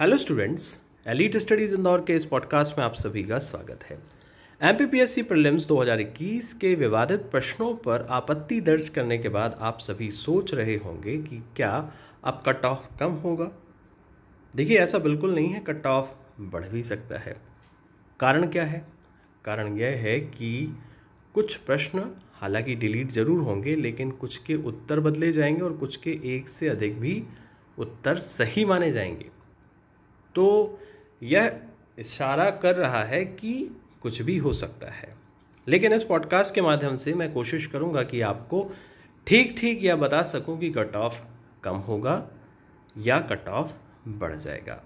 hello students elite studies Indore के इस podcast में आप सभी का स्वागत है M P P S C हज़ार इक्कीस के विवादित प्रश्नों पर आपत्ति दर्ज करने के बाद आप सभी सोच रहे होंगे कि क्या अब कट ऑफ कम होगा देखिए ऐसा बिल्कुल नहीं है कट ऑफ बढ़ भी सकता है कारण क्या है कारण यह है कि कुछ प्रश्न हालांकि डिलीट ज़रूर होंगे लेकिन कुछ के उत्तर बदले जाएंगे और कुछ के एक से अधिक भी उत्तर सही माने जाएंगे तो यह इशारा कर रहा है कि कुछ भी हो सकता है लेकिन इस पॉडकास्ट के माध्यम से मैं कोशिश करूँगा कि आपको ठीक ठीक यह बता सकूँ कि कट ऑफ कम होगा या कट ऑफ बढ़ जाएगा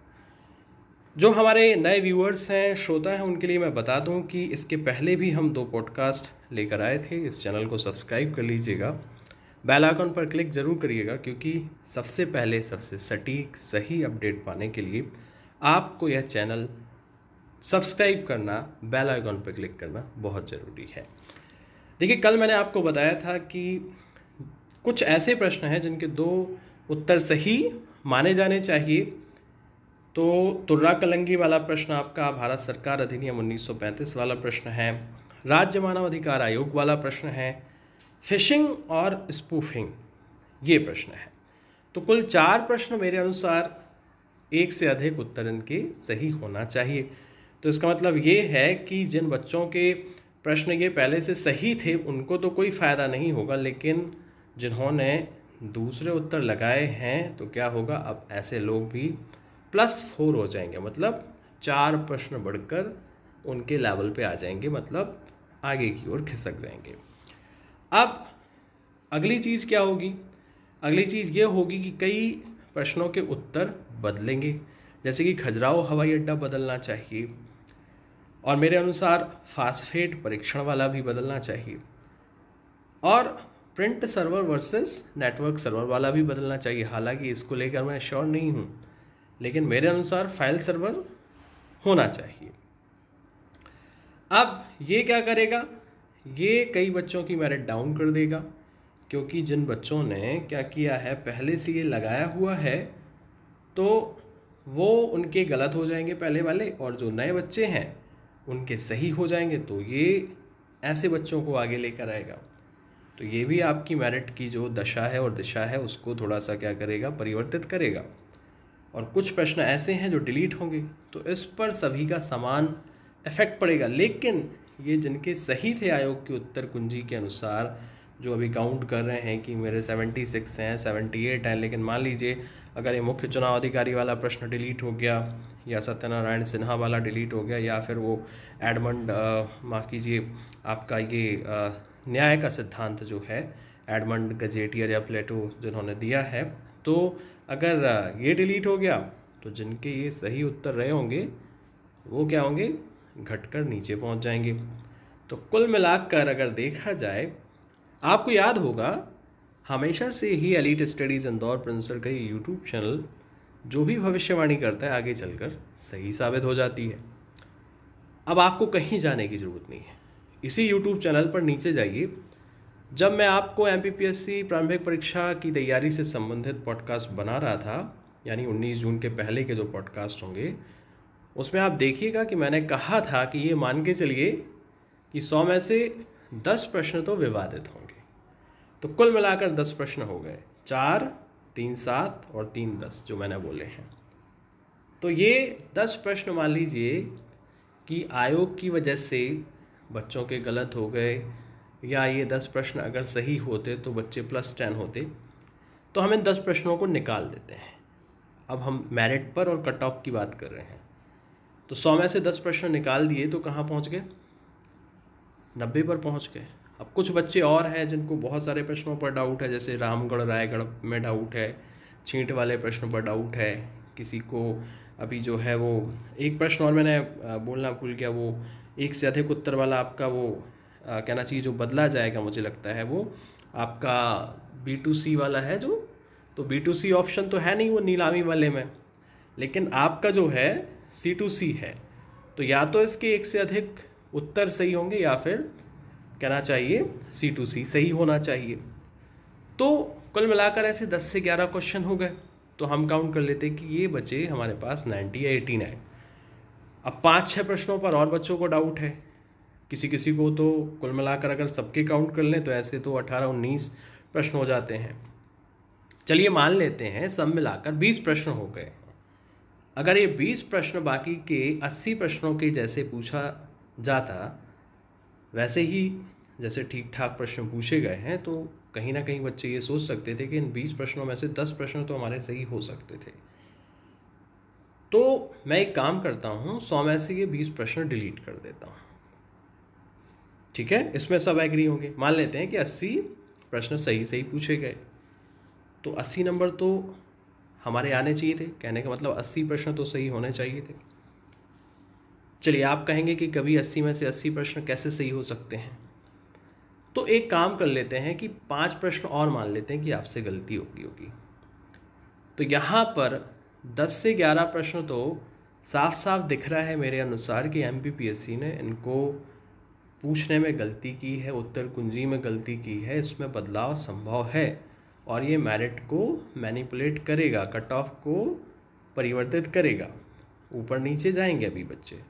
जो हमारे नए व्यूअर्स हैं श्रोता हैं उनके लिए मैं बता दूं कि इसके पहले भी हम दो पॉडकास्ट लेकर आए थे इस चैनल को सब्सक्राइब कर लीजिएगा बेल आइकन पर क्लिक ज़रूर करिएगा क्योंकि सबसे पहले सबसे सटीक सही अपडेट पाने के लिए आपको यह चैनल सब्सक्राइब करना बेल आइकॉन पर क्लिक करना बहुत ज़रूरी है देखिए कल मैंने आपको बताया था कि कुछ ऐसे प्रश्न हैं जिनके दो उत्तर सही माने जाने चाहिए तो तुर्रा कलंगी वाला प्रश्न आपका भारत सरकार अधिनियम 1935 वाला प्रश्न है राज्य मानव अधिकार आयोग वाला प्रश्न है फिशिंग और स्पूफिंग ये प्रश्न है तो कुल चार प्रश्न मेरे अनुसार एक से अधिक उत्तर इनके सही होना चाहिए तो इसका मतलब ये है कि जिन बच्चों के प्रश्न ये पहले से सही थे उनको तो कोई फ़ायदा नहीं होगा लेकिन जिन्होंने दूसरे उत्तर लगाए हैं तो क्या होगा अब ऐसे लोग भी प्लस फोर हो जाएंगे मतलब चार प्रश्न बढ़कर उनके लेवल पे आ जाएंगे मतलब आगे की ओर खिसक जाएंगे अब अगली चीज़ क्या होगी अगली चीज़ ये होगी कि कई प्रश्नों के उत्तर बदलेंगे जैसे कि खजुराहो हवाई अड्डा बदलना चाहिए और मेरे अनुसार फास्फेट परीक्षण वाला भी बदलना चाहिए और print server versus network server वाला भी बदलना चाहिए हालांकि इसको लेकर मैं श्योर नहीं हूँ लेकिन मेरे अनुसार फाइल सर्वर होना चाहिए अब ये क्या करेगा ये कई बच्चों की मेरिट डाउन कर देगा क्योंकि जिन बच्चों ने क्या किया है पहले से ये लगाया हुआ है तो वो उनके गलत हो जाएंगे पहले वाले और जो नए बच्चे हैं उनके सही हो जाएंगे तो ये ऐसे बच्चों को आगे लेकर आएगा तो ये भी आपकी मेरिट की जो दशा है और दिशा है उसको थोड़ा सा क्या करेगा परिवर्तित करेगा और कुछ प्रश्न ऐसे हैं जो डिलीट होंगे तो इस पर सभी का समान इफेक्ट पड़ेगा लेकिन ये जिनके सही थे आयोग के उत्तर कुंजी के अनुसार जो अभी काउंट कर रहे हैं कि मेरे 76 हैं 78 हैं लेकिन मान लीजिए अगर ये मुख्य चुनाव अधिकारी वाला प्रश्न डिलीट हो गया या सत्यनारायण सिन्हा वाला डिलीट हो गया या फिर वो एडमंड माफ़ कीजिए आपका ये न्याय का सिद्धांत जो है एडमंड गजेटियर या प्लेटो जिन्होंने दिया है तो अगर ये डिलीट हो गया तो जिनके ये सही उत्तर रहे होंगे वो क्या होंगे घटकर नीचे पहुंच जाएंगे तो कुल मिलाकर अगर देखा जाए आपको याद होगा हमेशा से ही एलिट स्टडीज़ इंदौर प्रिंसर का ये यूट्यूब चैनल जो भी भविष्यवाणी करता है आगे चलकर सही साबित हो जाती है अब आपको कहीं जाने की ज़रूरत नहीं है इसी यूट्यूब चैनल पर नीचे जाइए जब मैं आपको एम प्रारंभिक परीक्षा की तैयारी से संबंधित पॉडकास्ट बना रहा था यानी 19 जून के पहले के जो पॉडकास्ट होंगे उसमें आप देखिएगा कि मैंने कहा था कि ये मान के चलिए कि सौ में से दस प्रश्न तो विवादित हों तो कुल मिलाकर दस प्रश्न हो गए चार तीन सात और तीन दस जो मैंने बोले हैं तो ये दस प्रश्न मान लीजिए कि आयोग की वजह से बच्चों के गलत हो गए या ये दस प्रश्न अगर सही होते तो बच्चे प्लस टेन होते तो हम इन दस प्रश्नों को निकाल देते हैं अब हम मेरिट पर और कट ऑफ की बात कर रहे हैं तो सौ में से दस प्रश्न निकाल दिए तो कहाँ पहुँच गए नब्बे पर पहुँच गए अब कुछ बच्चे और हैं जिनको बहुत सारे प्रश्नों पर डाउट है जैसे रामगढ़ रायगढ़ में डाउट है छींट वाले प्रश्नों पर डाउट है किसी को अभी जो है वो एक प्रश्न और मैंने बोलना भूल गया वो एक से अधिक उत्तर वाला आपका वो आ, कहना चाहिए जो बदला जाएगा मुझे लगता है वो आपका बी टू सी वाला है जो तो बी टू सी ऑप्शन तो है नहीं वो नीलामी वाले में लेकिन आपका जो है सी टू सी है तो या तो इसके एक से अधिक उत्तर सही होंगे या फिर कहना चाहिए सी टू सी सही होना चाहिए तो कुल मिलाकर ऐसे 10 से 11 क्वेश्चन हो गए तो हम काउंट कर लेते कि ये बचे हमारे पास 90 या 89 अब पाँच छः प्रश्नों पर और बच्चों को डाउट है किसी किसी को तो कुल मिलाकर अगर सबके काउंट कर लें तो ऐसे तो अठारह उन्नीस प्रश्न हो जाते हैं चलिए मान लेते हैं सब मिलाकर बीस प्रश्न हो गए अगर ये बीस प्रश्न बाकी के अस्सी प्रश्नों के जैसे पूछा जाता वैसे ही जैसे ठीक ठाक प्रश्न पूछे गए हैं तो कहीं ना कहीं बच्चे ये सोच सकते थे कि इन बीस प्रश्नों में से दस प्रश्न तो हमारे सही हो सकते थे तो मैं एक काम करता हूँ सौ में से ये बीस प्रश्न डिलीट कर देता हूँ ठीक है इसमें सब एग्री होंगे मान लेते हैं कि अस्सी प्रश्न सही सही पूछे गए तो अस्सी नंबर तो हमारे आने चाहिए थे कहने का मतलब अस्सी प्रश्न तो सही होने चाहिए थे चलिए आप कहेंगे कि कभी अस्सी में से अस्सी प्रश्न कैसे सही हो सकते हैं तो एक काम कर लेते हैं कि पांच प्रश्न और मान लेते हैं कि आपसे गलती होगी होगी तो यहाँ पर दस से ग्यारह प्रश्न तो साफ साफ दिख रहा है मेरे अनुसार कि एम ने इनको पूछने में गलती की है उत्तर कुंजी में गलती की है इसमें बदलाव संभव है और ये मेरिट को मैनिपुलेट करेगा कट ऑफ को परिवर्तित करेगा ऊपर नीचे जाएंगे अभी बच्चे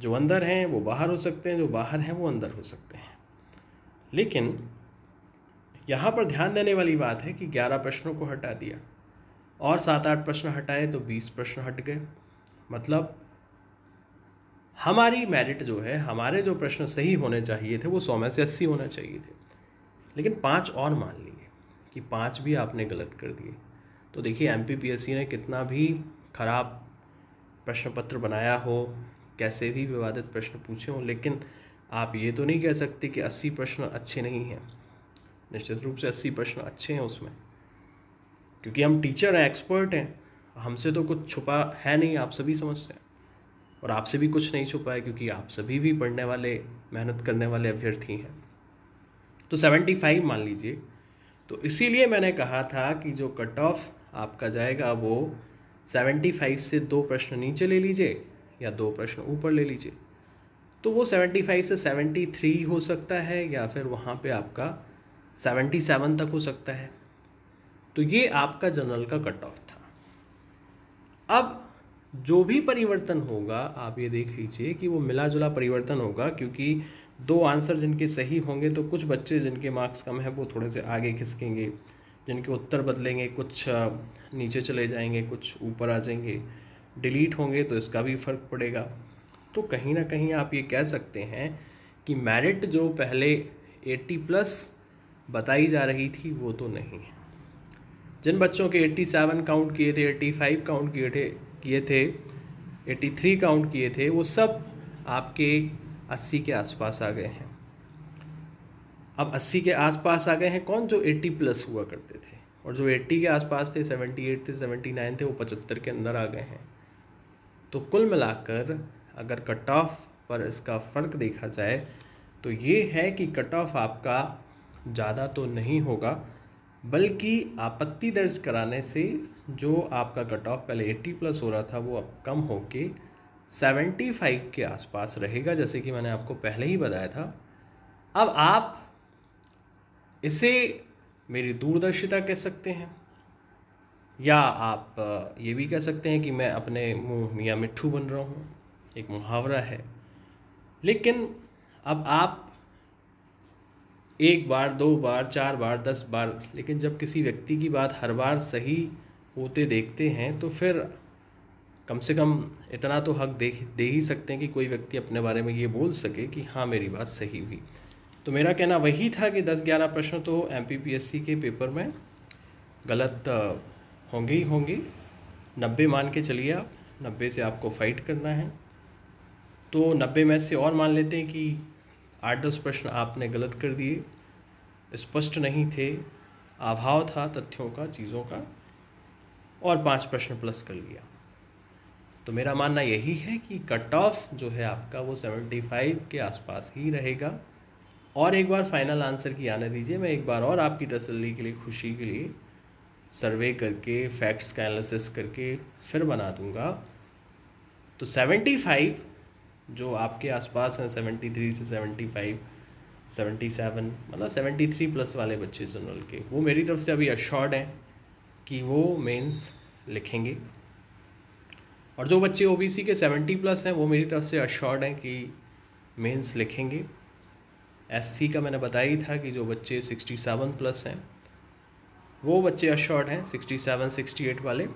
जो अंदर हैं वो बाहर हो सकते हैं जो बाहर हैं वो अंदर हो सकते हैं लेकिन यहाँ पर ध्यान देने वाली बात है कि ग्यारह प्रश्नों को हटा दिया और सात आठ प्रश्न हटाए तो बीस प्रश्न हट गए मतलब हमारी मेरिट जो है हमारे जो प्रश्न सही होने चाहिए थे वो सौ में से अस्सी होने चाहिए थे लेकिन पाँच और मान लिए कि पाँच भी आपने गलत कर दिए तो देखिए एम ने कितना भी ख़राब प्रश्न पत्र बनाया हो कैसे भी विवादित प्रश्न पूछे हों लेकिन आप ये तो नहीं कह सकते कि अस्सी प्रश्न अच्छे नहीं हैं निश्चित रूप से अस्सी प्रश्न अच्छे हैं उसमें क्योंकि हम टीचर हैं एक्सपर्ट हैं हमसे तो कुछ छुपा है नहीं आप सभी समझते हैं और आपसे भी कुछ नहीं छुपा है क्योंकि आप सभी भी पढ़ने वाले मेहनत करने वाले अभ्यर्थी हैं तो सेवेंटी फाइव मान लीजिए तो इसीलिए मैंने कहा था कि जो कट ऑफ आपका जाएगा वो सेवेंटी फाइव से दो प्रश्न नीचे ले लीजिए या दो प्रश्न ऊपर ले लीजिए तो वो सेवेंटी फाइव से सेवेंटी थ्री हो सकता है या फिर वहाँ पे आपका सेवेंटी सेवन तक हो सकता है तो ये आपका जनरल का कट ऑफ था अब जो भी परिवर्तन होगा आप ये देख लीजिए कि वो मिला जुला परिवर्तन होगा क्योंकि दो आंसर जिनके सही होंगे तो कुछ बच्चे जिनके मार्क्स कम हैं वो थोड़े से आगे खिसकेंगे जिनके उत्तर बदलेंगे कुछ नीचे चले जाएंगे कुछ ऊपर आ जाएंगे डिलीट होंगे तो इसका भी फ़र्क पड़ेगा तो कहीं ना कहीं आप ये कह सकते हैं कि मेरिट जो पहले 80 प्लस बताई जा रही थी वो तो नहीं है जिन बच्चों के 87 काउंट किए थे 85 काउंट किए थे किए थे 83 काउंट किए थे वो सब आपके 80 के आसपास आ गए हैं अब 80 के आसपास आ गए हैं कौन जो 80 प्लस हुआ करते थे और जो 80 के आसपास थे 78 थे 79 थे वो 75 के अंदर आ गए हैं तो कुल मिलाकर अगर कट ऑफ पर इसका फ़र्क देखा जाए तो ये है कि कट ऑफ आपका ज़्यादा तो नहीं होगा बल्कि आपत्ति दर्ज कराने से जो आपका कट ऑफ पहले 80 प्लस हो रहा था वो अब कम हो के सेवेंटी के आसपास रहेगा जैसे कि मैंने आपको पहले ही बताया था अब आप इसे मेरी दूरदर्शिता कह सकते हैं या आप ये भी कह सकते हैं कि मैं अपने मुँह मियाँ मिट्ठू बन रहा हूँ एक मुहावरा है लेकिन अब आप एक बार दो बार चार बार दस बार लेकिन जब किसी व्यक्ति की बात हर बार सही होते देखते हैं तो फिर कम से कम इतना तो हक दे दे ही सकते हैं कि कोई व्यक्ति अपने बारे में ये बोल सके कि हाँ मेरी बात सही हुई तो मेरा कहना वही था कि दस ग्यारह प्रश्न तो एम के पेपर में गलत होंगी ही होंगी नब्बे मान के चलिए आप नब्बे से आपको फाइट करना है तो नब्बे में से और मान लेते हैं कि आठ दस प्रश्न आपने गलत कर दिए स्पष्ट नहीं थे अभाव था तथ्यों का चीज़ों का और पांच प्रश्न प्लस कर लिया तो मेरा मानना यही है कि कट ऑफ जो है आपका वो सेवेंटी फाइव के आसपास ही रहेगा और एक बार फाइनल आंसर की आने दीजिए मैं एक बार और आपकी तसल्ली के लिए खुशी के लिए सर्वे करके फैक्ट्स का एनालिसिस करके फिर बना दूंगा तो सेवेंटी फाइव जो आपके आसपास हैं सेवेंटी थ्री से सेवेंटी फाइव सेवेंटी सेवन मतलब सेवेंटी थ्री प्लस वाले बच्चे जनरल के वो मेरी तरफ से अभी अश्योर्ड हैं कि वो मेंस लिखेंगे और जो बच्चे ओबीसी के सेवेंटी प्लस हैं वो मेरी तरफ से अश्योर्ड हैं कि मेंस लिखेंगे एससी का मैंने बताया ही था कि जो बच्चे सिक्सटी सेवन प्लस हैं वो बच्चे अशॉर्ट हैं 67, 68 वाले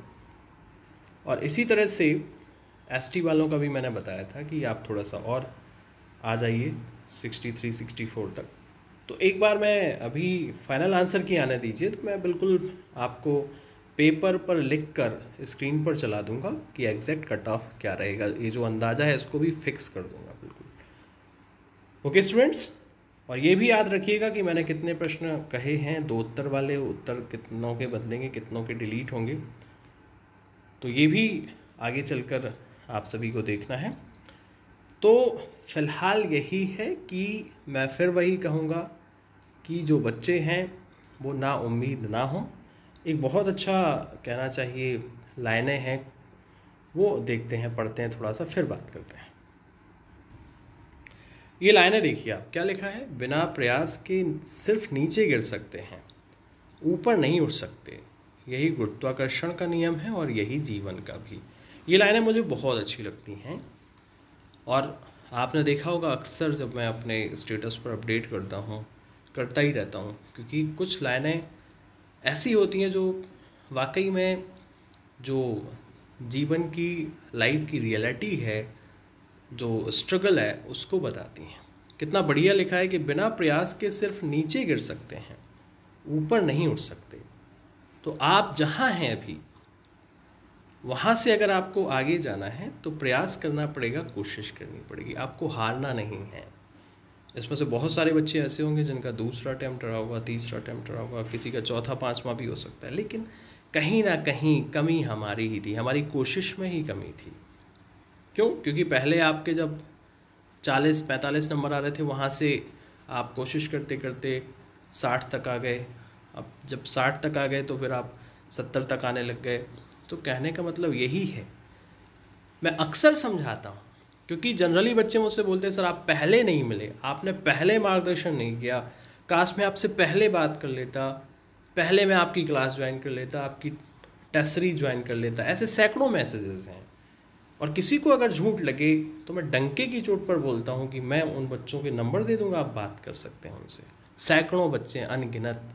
और इसी तरह से एस वालों का भी मैंने बताया था कि आप थोड़ा सा और आ जाइए 63, 64 तक तो एक बार मैं अभी फाइनल आंसर की आने दीजिए तो मैं बिल्कुल आपको पेपर पर लिख कर स्क्रीन पर चला दूंगा कि एग्जैक्ट कट ऑफ क्या रहेगा ये जो अंदाज़ा है इसको भी फिक्स कर दूंगा बिल्कुल ओके स्टूडेंट्स और ये भी याद रखिएगा कि मैंने कितने प्रश्न कहे हैं दो उत्तर वाले उत्तर कितनों के बदलेंगे कितनों के डिलीट होंगे तो ये भी आगे चलकर आप सभी को देखना है तो फ़िलहाल यही है कि मैं फिर वही कहूँगा कि जो बच्चे हैं वो ना उम्मीद ना हो एक बहुत अच्छा कहना चाहिए लाइनें हैं वो देखते हैं पढ़ते हैं थोड़ा सा फिर बात करते हैं ये लाइनें देखिए आप क्या लिखा है बिना प्रयास के सिर्फ नीचे गिर सकते हैं ऊपर नहीं उठ सकते यही गुरुत्वाकर्षण का नियम है और यही जीवन का भी ये लाइनें मुझे बहुत अच्छी लगती हैं और आपने देखा होगा अक्सर जब मैं अपने स्टेटस पर अपडेट करता हूँ करता ही रहता हूँ क्योंकि कुछ लाइनें ऐसी होती हैं जो वाकई में जो जीवन की लाइफ की रियलिटी है जो स्ट्रगल है उसको बताती हैं कितना बढ़िया लिखा है कि बिना प्रयास के सिर्फ नीचे गिर सकते हैं ऊपर नहीं उठ सकते तो आप जहाँ हैं अभी वहाँ से अगर आपको आगे जाना है तो प्रयास करना पड़ेगा कोशिश करनी पड़ेगी आपको हारना नहीं है इसमें से बहुत सारे बच्चे ऐसे होंगे जिनका दूसरा अटैम्प्ट रहा होगा तीसरा अटैम्प्ट रहा होगा किसी का चौथा पाँचवा भी हो सकता है लेकिन कहीं ना कहीं कमी हमारी ही थी हमारी कोशिश में ही कमी थी क्यों क्योंकि पहले आपके जब चालीस पैंतालीस नंबर आ रहे थे वहाँ से आप कोशिश करते करते साठ तक आ गए अब जब साठ तक आ गए तो फिर आप सत्तर तक आने लग गए तो कहने का मतलब यही है मैं अक्सर समझाता हूँ क्योंकि जनरली बच्चे मुझसे बोलते हैं सर आप पहले नहीं मिले आपने पहले मार्गदर्शन नहीं किया काश मैं आपसे पहले बात कर लेता पहले मैं आपकी क्लास ज्वाइन कर लेता आपकी टेसरी ज्वाइन कर लेता ऐसे सैकड़ों मैसेजेस हैं और किसी को अगर झूठ लगे तो मैं डंके की चोट पर बोलता हूँ कि मैं उन बच्चों के नंबर दे दूंगा आप बात कर सकते हैं उनसे सैकड़ों बच्चे अनगिनत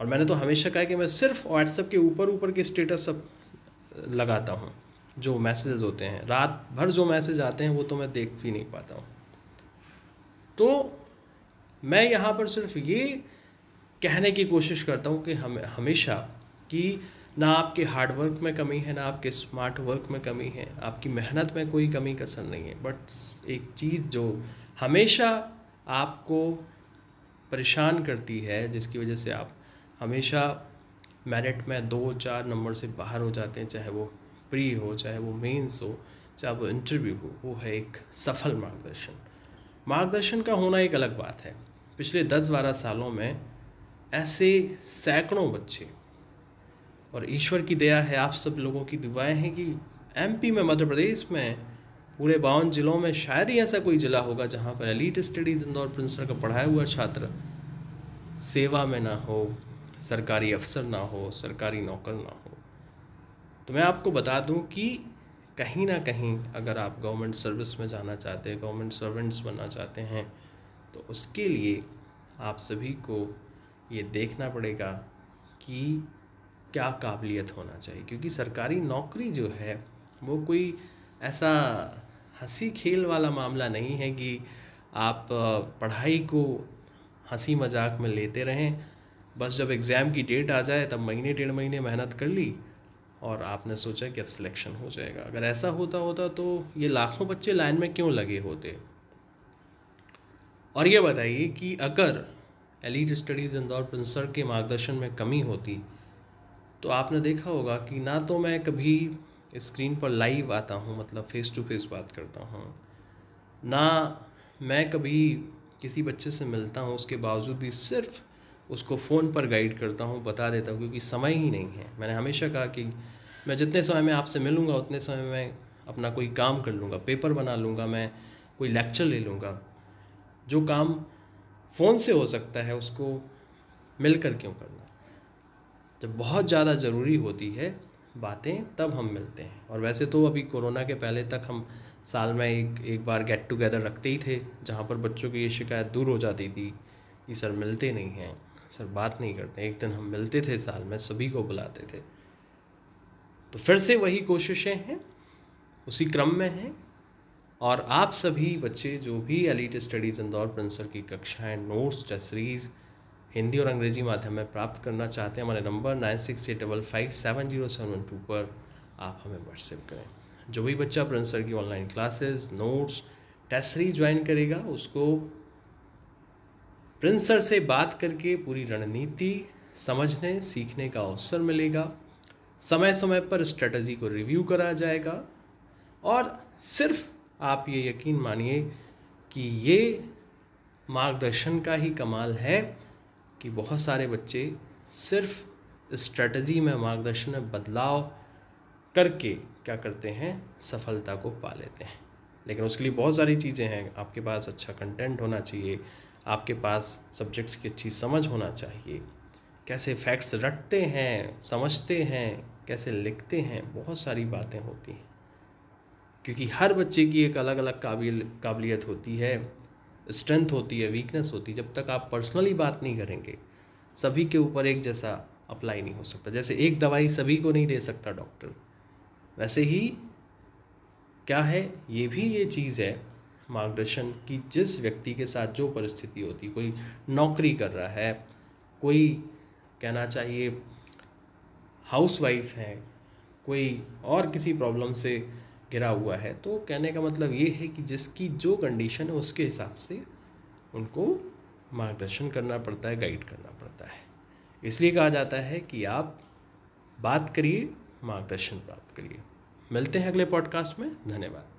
और मैंने तो हमेशा कहा कि मैं सिर्फ व्हाट्सएप के ऊपर ऊपर के स्टेटस अब लगाता हूँ जो मैसेजेस होते हैं रात भर जो मैसेज आते हैं वो तो मैं देख भी नहीं पाता हूँ तो मैं यहाँ पर सिर्फ ये कहने की कोशिश करता हूँ कि हम हमेशा कि ना आपके हार्ड वर्क में कमी है ना आपके स्मार्ट वर्क में कमी है आपकी मेहनत में कोई कमी कसर नहीं है बट एक चीज़ जो हमेशा आपको परेशान करती है जिसकी वजह से आप हमेशा मेरिट में दो चार नंबर से बाहर हो जाते हैं चाहे वो प्री हो चाहे वो मेंस हो चाहे वो इंटरव्यू हो वो है एक सफल मार्गदर्शन मार्गदर्शन का होना एक अलग बात है पिछले दस बारह सालों में ऐसे सैकड़ों बच्चे और ईश्वर की दया है आप सब लोगों की दुआएं हैं कि एमपी में मध्य प्रदेश में पूरे बावन जिलों में शायद ही ऐसा कोई ज़िला होगा जहाँ पर एलिट स्टडीज़ इंदौर प्रिंसटन का पढ़ाया हुआ छात्र सेवा में ना हो सरकारी अफसर ना हो सरकारी नौकर ना हो तो मैं आपको बता दूं कि कहीं ना कहीं अगर आप गवर्नमेंट सर्विस में जाना चाहते हैं गवर्नमेंट सर्वेंट्स बनना चाहते हैं तो उसके लिए आप सभी को ये देखना पड़ेगा कि क्या काबिलियत होना चाहिए क्योंकि सरकारी नौकरी जो है वो कोई ऐसा हंसी खेल वाला मामला नहीं है कि आप पढ़ाई को हंसी मजाक में लेते रहें बस जब एग्ज़ाम की डेट आ जाए तब महीने डेढ़ महीने मेहनत कर ली और आपने सोचा कि अब सिलेक्शन हो जाएगा अगर ऐसा होता होता तो ये लाखों बच्चे लाइन में क्यों लगे होते और ये बताइए कि अगर एलिट स्टडीज़ इंदौर प्रिंसर के मार्गदर्शन में कमी होती तो आपने देखा होगा कि ना तो मैं कभी स्क्रीन पर लाइव आता हूँ मतलब फ़ेस टू फेस बात करता हूँ ना मैं कभी किसी बच्चे से मिलता हूँ उसके बावजूद भी सिर्फ उसको फ़ोन पर गाइड करता हूँ बता देता हूँ क्योंकि समय ही नहीं है मैंने हमेशा कहा कि मैं जितने समय में आपसे मिलूँगा उतने समय में अपना कोई काम कर लूँगा पेपर बना लूँगा मैं कोई लेक्चर ले लूँगा जो काम फ़ोन से हो सकता है उसको मिलकर कर क्यों करना जब बहुत ज़्यादा ज़रूरी होती है बातें तब हम मिलते हैं और वैसे तो अभी कोरोना के पहले तक हम साल में एक एक बार गेट टुगेदर रखते ही थे जहाँ पर बच्चों की ये शिकायत दूर हो जाती थी कि सर मिलते नहीं हैं सर बात नहीं करते एक दिन हम मिलते थे साल में सभी को बुलाते थे तो फिर से वही कोशिशें हैं उसी क्रम में हैं और आप सभी बच्चे जो भी एलिट स्टडीज़ इंदौर प्रिंसर की कक्षाएं नोट्स सीरीज़ हिंदी और अंग्रेजी माध्यम में प्राप्त करना चाहते हैं हमारे number nine six eight double five seven zero seven one two पर आप हमें व्हाट्सएप करें जो भी बच्चा प्रिंस सर की online classes notes test series join करेगा उसको प्रिंस सर से बात करके पूरी रणनीति समझने सीखने का अवसर मिलेगा समय समय पर स्ट्रेटजी को रिव्यू करा जाएगा और सिर्फ आप ये यकीन मानिए कि ये मार्गदर्शन का ही कमाल है कि बहुत सारे बच्चे सिर्फ स्ट्रेटजी में मार्गदर्शन में बदलाव करके क्या करते हैं सफलता को पा लेते हैं लेकिन उसके लिए बहुत सारी चीज़ें हैं आपके पास अच्छा कंटेंट होना चाहिए आपके पास सब्जेक्ट्स की अच्छी समझ होना चाहिए कैसे फैक्ट्स रटते हैं समझते हैं कैसे लिखते हैं बहुत सारी बातें होती हैं क्योंकि हर बच्चे की एक अलग अलग काबिल काबिलियत होती है स्ट्रेंथ होती है वीकनेस होती है जब तक आप पर्सनली बात नहीं करेंगे सभी के ऊपर एक जैसा अप्लाई नहीं हो सकता जैसे एक दवाई सभी को नहीं दे सकता डॉक्टर वैसे ही क्या है ये भी ये चीज़ है मार्गदर्शन कि जिस व्यक्ति के साथ जो परिस्थिति होती कोई नौकरी कर रहा है कोई कहना चाहिए हाउसवाइफ है कोई और किसी प्रॉब्लम से गिरा हुआ है तो कहने का मतलब ये है कि जिसकी जो कंडीशन है उसके हिसाब से उनको मार्गदर्शन करना पड़ता है गाइड करना पड़ता है इसलिए कहा जाता है कि आप बात करिए मार्गदर्शन प्राप्त करिए मिलते हैं अगले पॉडकास्ट में धन्यवाद